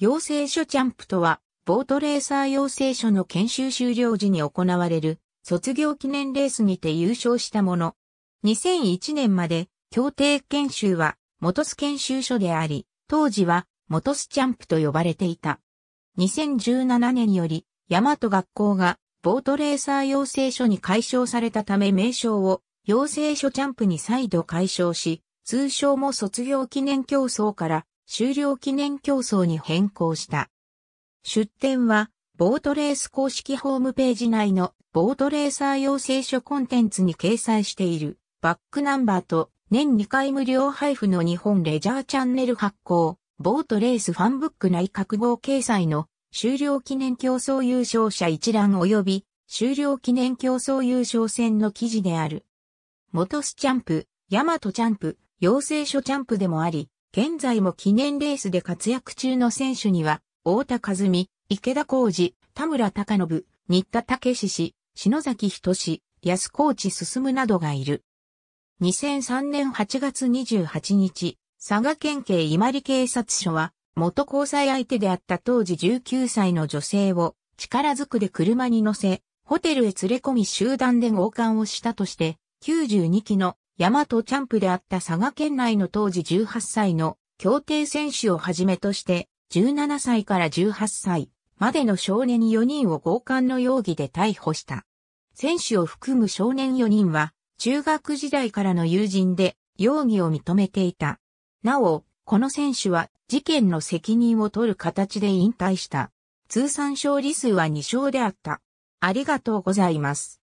養成所チャンプとは、ボートレーサー養成所の研修終了時に行われる、卒業記念レースにて優勝したもの。2001年まで、協定研修は、モトス研修所であり、当時は、モトスチャンプと呼ばれていた。2017年より、大和学校が、ボートレーサー養成所に解消されたため名称を、養成所チャンプに再度解消し、通称も卒業記念競争から、終了記念競争に変更した。出展は、ボートレース公式ホームページ内のボートレーサー養成所コンテンツに掲載しているバックナンバーと年2回無料配布の日本レジャーチャンネル発行、ボートレースファンブック内各号掲載の終了記念競争優勝者一覧及び終了記念競争優勝戦の記事である。元スチャンプ、ヤマトチャンプ、養成所チャンプでもあり、現在も記念レースで活躍中の選手には、太田和美、池田浩二、田村隆信、新田武史氏、篠崎仁安高地進などがいる。2003年8月28日、佐賀県警伊万里警察署は、元交際相手であった当時19歳の女性を、力ずくで車に乗せ、ホテルへ連れ込み集団で強姦をしたとして、92期の大和チャンプであった佐賀県内の当時18歳の協定選手をはじめとして、17歳から18歳までの少年4人を強姦の容疑で逮捕した。選手を含む少年4人は、中学時代からの友人で容疑を認めていた。なお、この選手は事件の責任を取る形で引退した。通算勝利数は2勝であった。ありがとうございます。